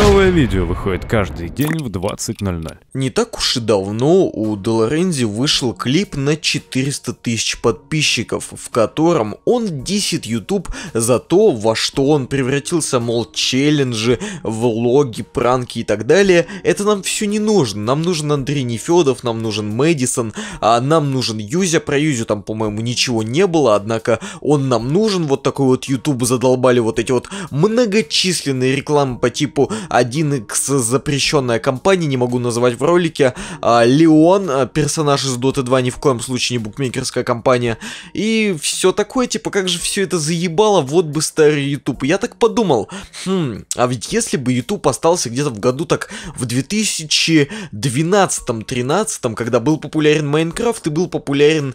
no Новое видео выходит каждый день в 20.00. Не так уж и давно у Долорензи вышел клип на 400 тысяч подписчиков, в котором он дисит YouTube за то, во что он превратился, мол, челленджи, влоги, пранки и так далее. Это нам все не нужно. Нам нужен Андрей Нефедов, нам нужен Мэдисон, а нам нужен Юзя. Про Юзю там, по-моему, ничего не было, однако он нам нужен. Вот такой вот YouTube задолбали вот эти вот многочисленные рекламы по типу 1x запрещенная компания, не могу называть в ролике. А, Леон, а, персонаж из Dota 2, ни в коем случае не букмекерская компания. И все такое, типа, как же все это заебало, вот бы старый YouTube. я так подумал, хм, а ведь если бы YouTube остался где-то в году так в 2012-13, когда был популярен Майнкрафт и был популярен э,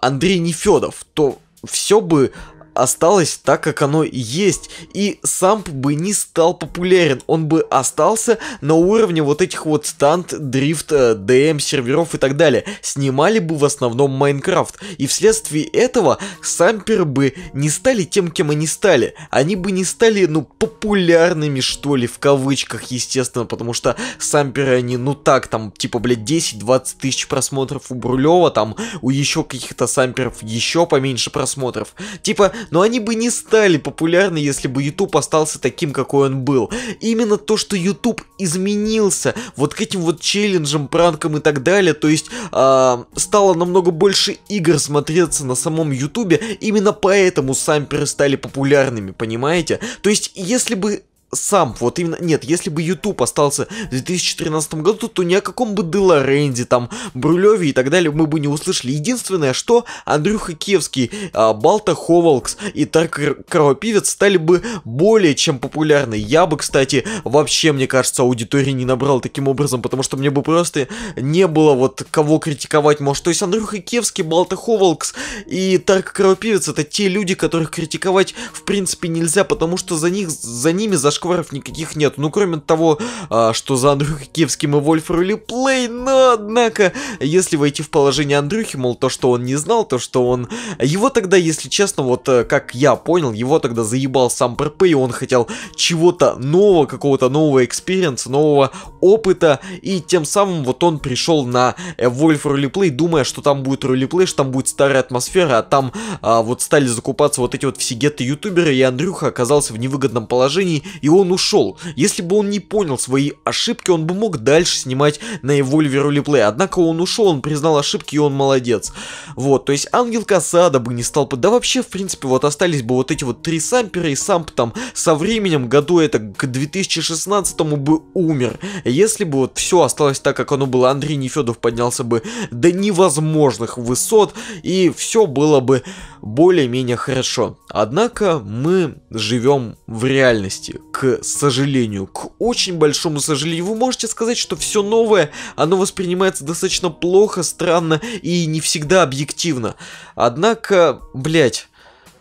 Андрей Нефедов, то все бы осталось так, как оно есть. И самп бы не стал популярен, он бы остался на уровне вот этих вот стант, дрифт, дм серверов и так далее. Снимали бы в основном Майнкрафт. И вследствие этого самперы бы не стали тем, кем они стали. Они бы не стали, ну, популярными, что ли, в кавычках, естественно, потому что самперы, они, ну, так, там, типа, блядь, 10-20 тысяч просмотров у Брулева, там, у еще каких-то самперов еще поменьше просмотров. Типа, но они бы не стали популярны, если бы YouTube остался таким, какой он был. Именно то, что YouTube изменился вот к этим вот челленджам, пранкам и так далее, то есть э, стало намного больше игр смотреться на самом YouTube, именно поэтому самперы стали популярными, понимаете? То есть, если бы сам, вот именно, нет, если бы YouTube остался в 2013 году, то ни о каком бы Деларенде, там, Брулеве и так далее мы бы не услышали. Единственное, что Андрюха Кевский, а, Балта Ховалкс и Тарк Кровопивец стали бы более чем популярны. Я бы, кстати, вообще, мне кажется, аудитории не набрал таким образом, потому что мне бы просто не было вот кого критиковать может. То есть Андрюха Кевский, Балта Ховалкс и Тарк Кровопивец это те люди, которых критиковать в принципе нельзя, потому что за них, за ними за зашкваров никаких нет. Ну, кроме того, а, что за Андрюха Киевским и Вольф рули но, однако, если войти в положение Андрюхи, мол, то, что он не знал, то, что он... Его тогда, если честно, вот э, как я понял, его тогда заебал сам ПРП, и он хотел чего-то нового, какого-то нового экспириенса, нового опыта, и тем самым вот он пришел на Wolf э, Roleplay, думая, что там будет рулиплей, что там будет старая атмосфера, а там а, вот стали закупаться вот эти вот все гетто-ютуберы, и Андрюха оказался в невыгодном положении, и и он ушел. Если бы он не понял свои ошибки, он бы мог дальше снимать на Эвольверу Леплей. Однако он ушел, он признал ошибки, и он молодец. Вот, то есть Ангел Касада бы не стал... Да вообще, в принципе, вот остались бы вот эти вот три сампера, и самп там со временем, году это к 2016 му бы умер. Если бы вот все осталось так, как оно было, Андрей Нефедов поднялся бы до невозможных высот, и все было бы более-менее хорошо. Однако мы живем в реальности к сожалению, к очень большому сожалению. Вы можете сказать, что все новое, оно воспринимается достаточно плохо, странно и не всегда объективно. Однако, блять,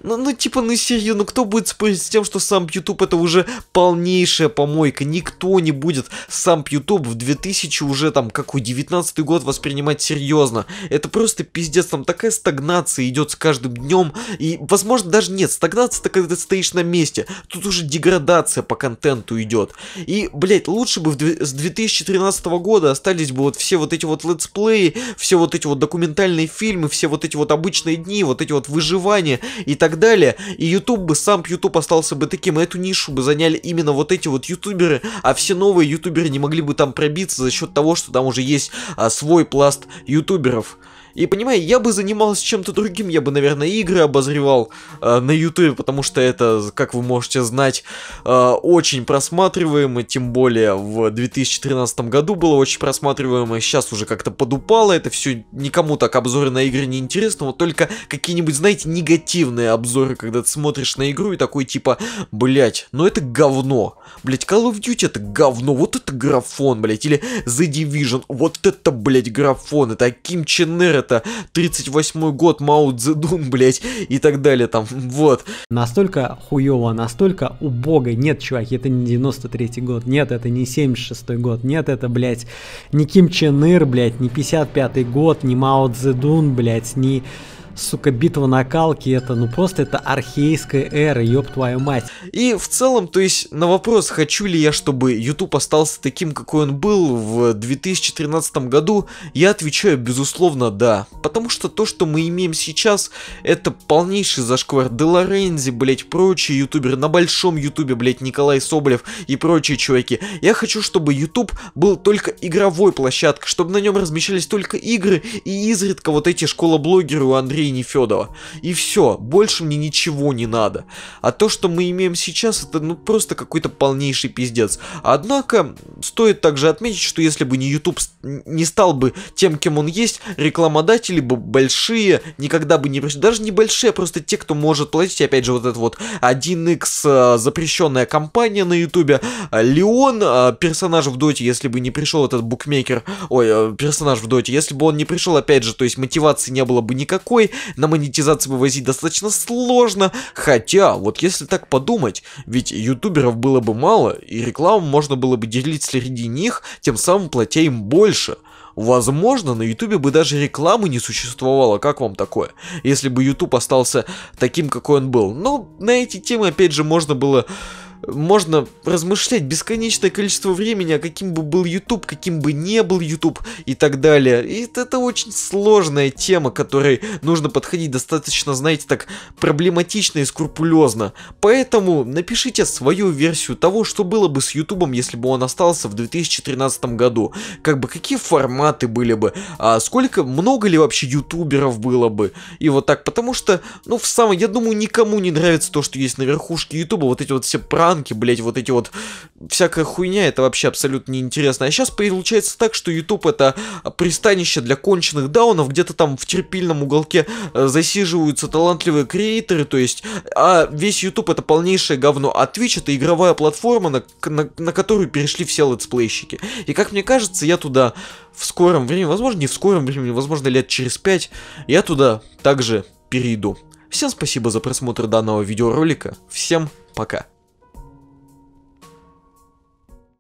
ну, ну типа, ну серьезно, ну кто будет спорить с тем, что сам YouTube это уже полнейшая помойка? Никто не будет сам YouTube в 2000 уже там какой 19 год воспринимать серьезно. Это просто пиздец, там такая стагнация идет с каждым днем. И, возможно, даже нет, стагнация это когда ты стоишь на месте. Тут уже деградация по контенту идет. И, блять, лучше бы с 2013 года остались бы вот все вот эти вот летсплеи, все вот эти вот документальные фильмы, все вот эти вот обычные дни, вот эти вот выживания и так так далее, и YouTube бы, сам YouTube остался бы таким, и эту нишу бы заняли именно вот эти вот ютуберы, а все новые ютуберы не могли бы там пробиться за счет того, что там уже есть а, свой пласт ютуберов. И понимаю, я бы занимался чем-то другим, я бы, наверное, игры обозревал э, на YouTube, потому что это, как вы можете знать, э, очень просматриваемо, тем более в 2013 году было очень просматриваемо, сейчас уже как-то подупало, это все никому так обзоры на игры не интересны, вот только какие-нибудь, знаете, негативные обзоры, когда ты смотришь на игру и такой типа, блять, ну это говно, блять, Call of Duty это говно, вот это графон, блять, или The Division, вот это, блять, графон, это Аким Ченнер, это, 38-й год, Мао Цзэдун, блять, и так далее там, вот. Настолько хуево, настолько убого, нет, чуваки, это не 93-й год, нет, это не 76-й год, нет, это, блять, не Ким Чен Ир, блять, не 55-й год, не Мао Цзэдун, блять, не... Ни сука, битва накалки, это, ну просто это архейская эра, ёб твою мать. И в целом, то есть, на вопрос, хочу ли я, чтобы YouTube остался таким, какой он был в 2013 году, я отвечаю, безусловно, да. Потому что то, что мы имеем сейчас, это полнейший зашквар. Делорензи, блять, прочие ютуберы, на большом ютубе, блять, Николай Соболев и прочие чуваки. Я хочу, чтобы YouTube был только игровой площадкой, чтобы на нем размещались только игры и изредка вот эти школа блогеры у Андрея Андрея Нефедова. И все, больше мне ничего не надо. А то, что мы имеем сейчас, это ну просто какой-то полнейший пиздец. Однако, стоит также отметить, что если бы не YouTube не стал бы тем, кем он есть, рекламодатели бы большие никогда бы не пришли. Даже небольшие, а просто те, кто может платить. Опять же, вот этот вот 1x э, запрещенная компания на YouTube, Леон, э, персонаж в Доте, если бы не пришел этот букмекер, ой, э, персонаж в Доте, если бы он не пришел, опять же, то есть мотивации не было бы никакой, на монетизацию вывозить достаточно сложно. Хотя, вот если так подумать, ведь ютуберов было бы мало, и рекламу можно было бы делить среди них, тем самым платя им больше. Возможно, на ютубе бы даже рекламы не существовало, как вам такое? Если бы ютуб остался таким, какой он был. Но на эти темы, опять же, можно было можно размышлять бесконечное количество времени, а каким бы был YouTube, каким бы не был YouTube и так далее. И это, это очень сложная тема, которой нужно подходить достаточно, знаете, так проблематично и скрупулезно. Поэтому напишите свою версию того, что было бы с YouTube, если бы он остался в 2013 году. Как бы какие форматы были бы, а сколько, много ли вообще ютуберов было бы. И вот так, потому что, ну, в самом, я думаю, никому не нравится то, что есть на верхушке YouTube, вот эти вот все правила пранки, блять, вот эти вот всякая хуйня, это вообще абсолютно неинтересно. А сейчас получается так, что YouTube это пристанище для конченых даунов, где-то там в терпильном уголке э, засиживаются талантливые креаторы, то есть, а весь YouTube это полнейшее говно, а Twitch это игровая платформа, на, на, на которую перешли все летсплейщики. И как мне кажется, я туда в скором времени, возможно, не в скором времени, возможно, лет через пять, я туда также перейду. Всем спасибо за просмотр данного видеоролика, всем пока.